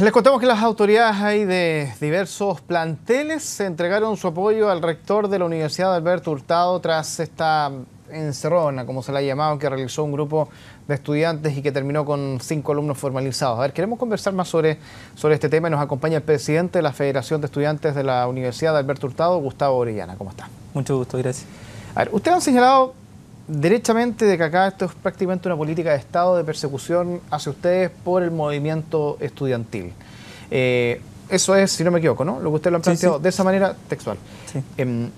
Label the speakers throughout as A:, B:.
A: Les contamos que las autoridades de diversos planteles entregaron su apoyo al rector de la Universidad de Alberto Hurtado tras esta encerrona, como se la ha llamado, que realizó un grupo de estudiantes y que terminó con cinco alumnos formalizados. A ver, queremos conversar más sobre, sobre este tema y nos acompaña el presidente de la Federación de Estudiantes de la Universidad de Alberto Hurtado, Gustavo Orellana. ¿Cómo está? Mucho gusto, gracias. A ver, usted ha señalado derechamente de que acá esto es prácticamente una política de Estado de persecución hacia ustedes por el movimiento estudiantil. Eh, eso es, si no me equivoco, ¿no? Lo que ustedes lo han planteado de esa manera textual. Sí. Em,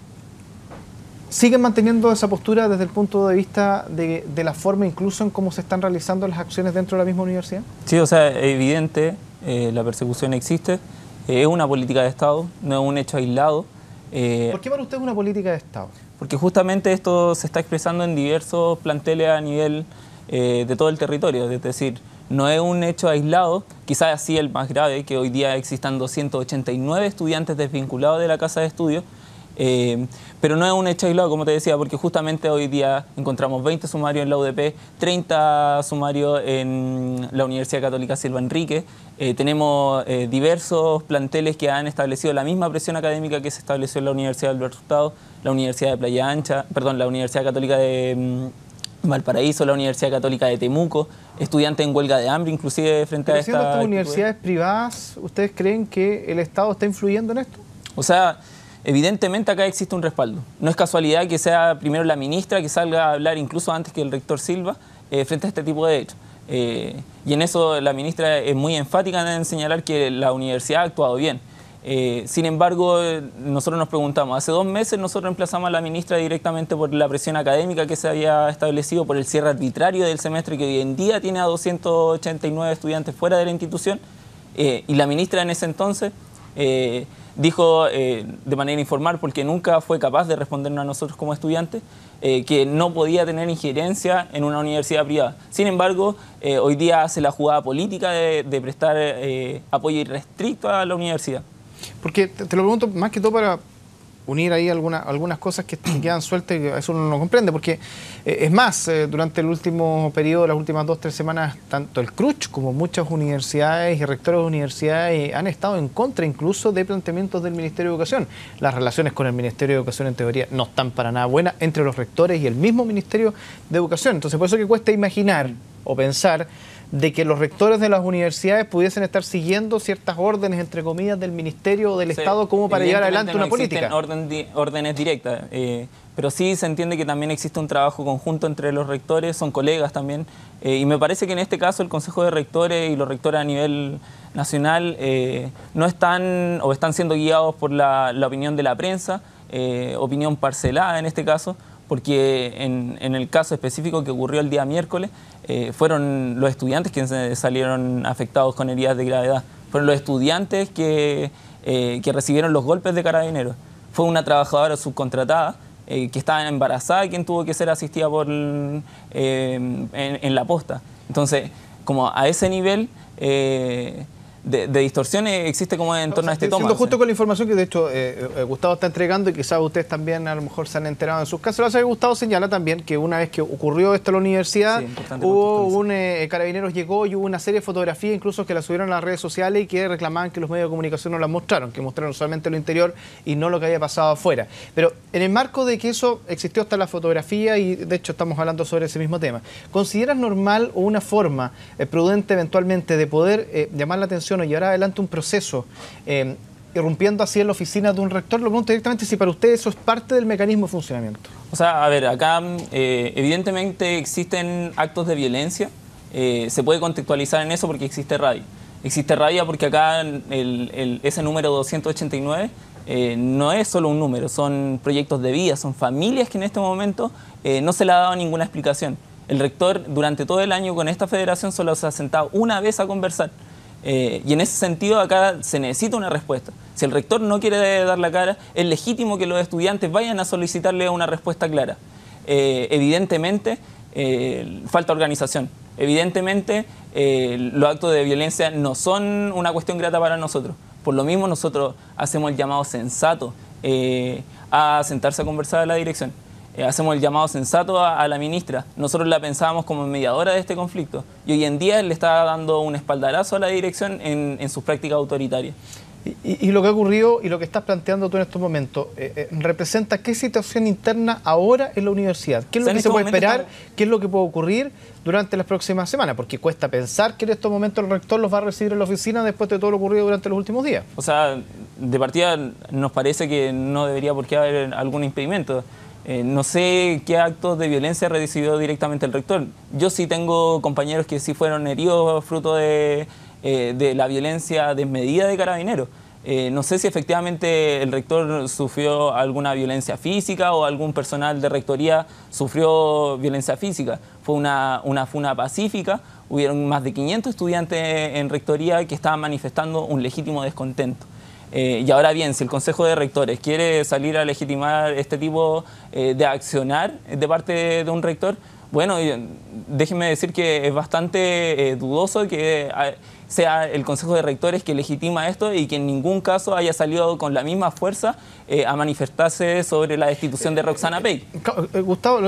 A: ¿Siguen manteniendo esa postura desde el punto de vista de, la forma incluso en cómo se están realizando las acciones dentro de la misma universidad?
B: Sí, o sea, es evidente, eh, la persecución existe, eh, es una política de Estado, no es un hecho aislado. Eh, ¿Por
A: qué para usted es una política de
B: Estado? Porque justamente esto se está expresando en diversos planteles a nivel eh, de todo el territorio, es decir, no es un hecho aislado, quizás así el más grave, que hoy día existan 289 estudiantes desvinculados de la casa de estudios, eh, pero no es un hecho aislado, como te decía, porque justamente hoy día encontramos 20 sumarios en la UDP, 30 sumarios en la Universidad Católica Silva Enrique. Eh, tenemos eh, diversos planteles que han establecido la misma presión académica que se estableció en la Universidad de Alberto Hurtado, la Universidad de Playa Ancha, perdón, la Universidad Católica de mm, Valparaíso, la Universidad Católica de Temuco, estudiantes en huelga de hambre, inclusive frente a esta... estas universidades
A: privadas, ¿ustedes creen que el Estado está influyendo en esto?
B: O sea... Evidentemente acá existe un respaldo. No es casualidad que sea primero la ministra que salga a hablar incluso antes que el rector Silva eh, frente a este tipo de hechos. Eh, y en eso la ministra es muy enfática en señalar que la universidad ha actuado bien. Eh, sin embargo, nosotros nos preguntamos, hace dos meses nosotros reemplazamos a la ministra directamente por la presión académica que se había establecido por el cierre arbitrario del semestre que hoy en día tiene a 289 estudiantes fuera de la institución y la ministra en ese entonces eh, dijo eh, de manera informal, porque nunca fue capaz de respondernos a nosotros como estudiantes, eh, que no podía tener injerencia en una universidad privada. Sin embargo, eh, hoy día hace la jugada política de, prestar apoyo irrestricto a la universidad. Porque te lo pregunto más que todo para, unir
A: ahí alguna, algunas cosas que quedan sueltas y que eso uno no comprende, porque eh, es más, eh, durante el último periodo, las últimas dos, tres semanas, tanto el CRUCH como muchas universidades y rectores de universidades eh, han estado en contra incluso de planteamientos del Ministerio de Educación. Las relaciones con el Ministerio de Educación en teoría no están para nada buenas entre los rectores y el mismo Ministerio de Educación. Entonces, por eso que cuesta imaginar o pensar de que los rectores de las universidades pudiesen estar siguiendo ciertas órdenes, entre comillas, del Ministerio o del Estado como para llevar adelante una política.
B: Orden órdenes directas, eh, pero sí se entiende que también existe un trabajo conjunto entre los rectores, son colegas también, eh, y me parece que en este caso el Consejo de Rectores y los rectores a nivel nacional eh, no están o están siendo guiados por la, la opinión de la prensa, opinión parcelada en este caso, porque en, el caso específico que ocurrió el día miércoles, eh, fueron los estudiantes quienes salieron afectados con heridas de gravedad, fueron los estudiantes que, eh, que recibieron los golpes de carabineros, fue una trabajadora subcontratada eh, que estaba embarazada y quien tuvo que ser asistida por, en, en, la posta. Entonces, como a ese nivel de, distorsiones existe como en torno a este tema. justo
A: con la información que de hecho eh, eh, Gustavo está entregando y quizás ustedes también a lo mejor se han enterado en sus casos. Lo hace Gustavo señala también que una vez que ocurrió esto en la universidad, hubo un eh, carabineros llegó y hubo una serie de fotografías incluso que las subieron a las redes sociales y que reclamaban que los medios de comunicación no las mostraron, que mostraron solamente lo interior y no lo que había pasado afuera. Pero en el marco de que eso existió hasta la fotografía y de hecho estamos hablando sobre ese mismo tema, ¿consideras normal o una forma eh, prudente eventualmente de poder llamar la atención o llevar adelante un proceso, eh, irrumpiendo así en la oficina de un rector, lo pregunto directamente si para usted eso es parte del mecanismo de funcionamiento.
B: O sea, a ver, acá eh, evidentemente existen actos de violencia, eh, se puede contextualizar en eso porque existe rabia. Existe rabia porque acá el, ese número 289 no es solo un número, son proyectos de vida, son familias que en este momento no se le ha dado ninguna explicación. El rector durante todo el año con esta federación solo se ha sentado una vez a conversar. Eh, y en ese sentido acá se necesita una respuesta. Si el rector no quiere dar la cara, es legítimo que los estudiantes vayan a solicitarle una respuesta clara. Eh, evidentemente, eh, falta organización. Evidentemente, los actos de violencia no son una cuestión grata para nosotros. Por lo mismo, nosotros hacemos el llamado sensato a sentarse a conversar a la dirección. Eh, hacemos el llamado sensato a, la ministra. Nosotros la pensábamos como mediadora de este conflicto y hoy en día le está dando un espaldarazo a la dirección en, sus prácticas autoritarias.
A: Y, lo que ha ocurrido y lo que estás planteando tú en estos momentos, eh, eh, ¿representa qué situación interna ahora en la universidad? ¿Qué es lo que se puede esperar? ¿Qué es lo que puede ocurrir durante las próximas semanas? Porque cuesta pensar que en estos momentos el rector los va a recibir en la oficina después de todo lo ocurrido durante los últimos días.
B: O sea, de partida nos parece que no debería por qué haber algún impedimento. Eh, no sé qué actos de violencia recibió directamente el rector. Yo sí tengo compañeros que sí fueron heridos fruto de, eh, la violencia desmedida de carabineros. Eh, no sé si efectivamente el rector sufrió alguna violencia física o algún personal de rectoría sufrió violencia física. Fue una, una funa pacífica, hubieron más de 500 estudiantes en rectoría que estaban manifestando un legítimo descontento. Eh, y ahora bien, si el Consejo de Rectores quiere salir a legitimar este tipo eh, de accionar de parte de un rector, bueno, déjeme decir que es bastante eh, dudoso que ah, sea el Consejo de Rectores que legitima esto y que en ningún caso haya salido con la misma fuerza a manifestarse sobre la destitución de Roxana Pei. Gustavo,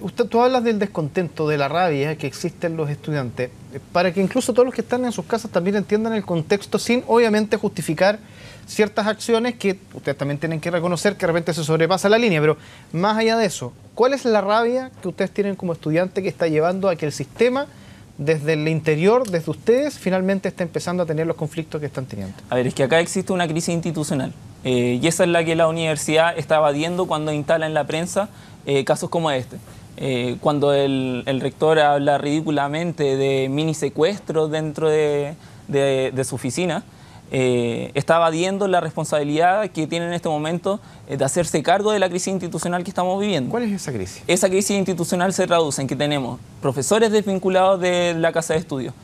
B: usted, tú hablas del descontento, de la
A: rabia que existen los estudiantes para que incluso todos los que están en sus casas también entiendan el contexto sin obviamente justificar ciertas acciones que ustedes también tienen que reconocer que de repente se sobrepasa la línea, pero más allá de eso, ¿cuál es la rabia que ustedes tienen como estudiante que está llevando a que el sistema desde el interior, desde ustedes, finalmente esté empezando a tener los conflictos que están teniendo?
B: A ver, es que acá existe una crisis institucional eh, y esa es la que la universidad está evadiendo cuando instala en la prensa eh, casos como este. Eh, cuando el, rector habla ridículamente de mini secuestros dentro de, su oficina, eh, está evadiendo la responsabilidad que tiene en este momento eh, de hacerse cargo de la crisis institucional que estamos viviendo. ¿Cuál es esa crisis? Esa crisis institucional se traduce en que tenemos profesores desvinculados de la casa de estudios,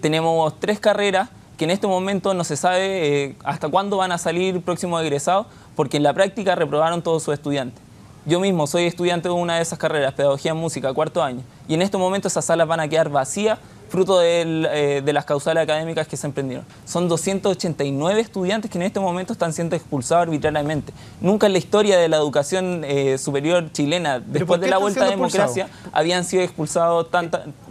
B: tenemos tres carreras que en este momento no se sabe hasta cuándo van a salir próximos egresados, porque en la práctica reprobaron todos sus estudiantes. Yo mismo soy estudiante de una de esas carreras, Pedagogía en Música, cuarto año, y en este momento esas salas van a quedar vacías fruto eh, de las causales académicas que se emprendieron. Son 289 estudiantes que en este momento están siendo expulsados arbitrariamente. Nunca en la historia de la educación eh, superior chilena, después de la vuelta a la democracia, habían sido expulsados tan, eh,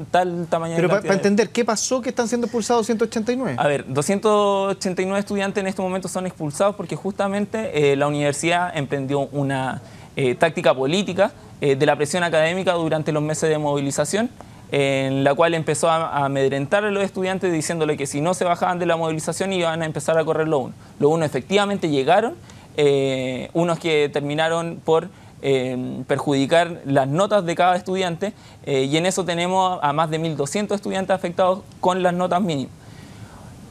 B: tal tamaño Pero para
A: entender, ¿qué pasó que están siendo expulsados 289?
B: A ver, 289 estudiantes en este momento son expulsados porque justamente la universidad emprendió una eh, táctica política eh, de la presión académica durante los meses de movilización, en la cual empezó a, amedrentar a los estudiantes diciéndole que si no se bajaban de la movilización iban a empezar a correr lo uno. Los uno efectivamente llegaron, eh, unos que terminaron por perjudicar las notas de cada estudiante y en eso tenemos a más de 1.200 estudiantes afectados con las notas mínimas.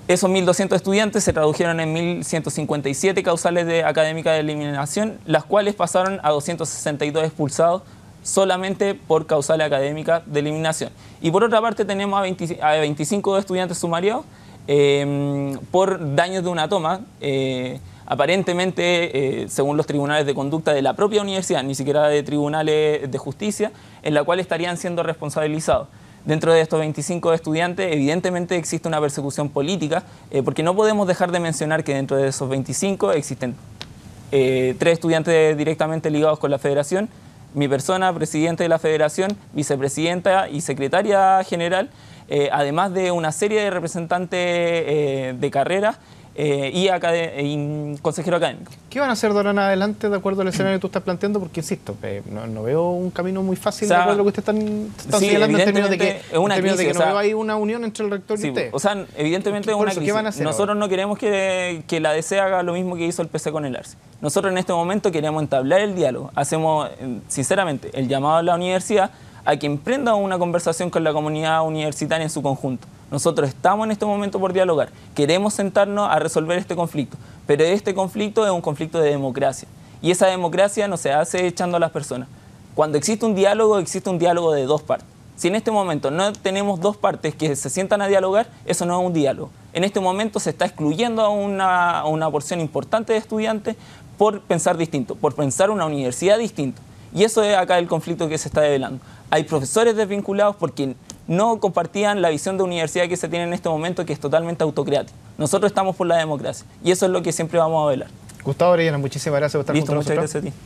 B: Esos 1.200 estudiantes se tradujeron en 1.157 causales de académica de eliminación, las cuales pasaron a 262 expulsados solamente por causales académicas de eliminación. Y por otra parte tenemos a, 25 estudiantes sumariados em, por daños de una toma, eh, aparentemente eh, según los tribunales de conducta de la propia universidad, ni siquiera de tribunales de justicia, en la cual estarían siendo responsabilizados. Dentro de estos 25 estudiantes, evidentemente existe una persecución política, eh, porque no podemos dejar de mencionar que dentro de esos 25 existen eh, tres estudiantes directamente ligados con la federación, mi persona, presidente de la federación, vicepresidenta y secretaria general, eh, además de una serie de representantes de carreras eh, y, eh, consejero académico.
A: ¿Qué van a hacer de ahora adelante de acuerdo al escenario que tú estás planteando? Porque insisto, eh, no, veo un camino muy fácil de acuerdo a lo que ustedes están, están en términos de que, es una no sea, una unión entre el rector y usted. O
B: sea, evidentemente es una crisis. Nosotros no queremos que, la DC haga lo mismo que hizo el PC con el ARCE. Nosotros en este momento queremos entablar el diálogo. Hacemos, eh, sinceramente, el llamado a la universidad a que emprenda una conversación con la comunidad universitaria en su conjunto. Nosotros estamos en este momento por dialogar, queremos sentarnos a resolver este conflicto, pero este conflicto es un conflicto de democracia y esa democracia no se hace echando a las personas. Cuando existe un diálogo, existe un diálogo de dos partes. Si en este momento no tenemos dos partes que se sientan a dialogar, eso no es un diálogo. En este momento se está excluyendo a una, porción importante de estudiantes por pensar distinto, por pensar una universidad distinta. Y eso es acá el conflicto que se está develando. Hay profesores desvinculados porque no compartían la visión de universidad que se tiene en este momento, que es totalmente autocrática. Nosotros estamos por la democracia y eso es lo que siempre vamos a velar.
A: Gustavo Orellana, muchísimas gracias por estar con nosotros. gracias a
B: ti.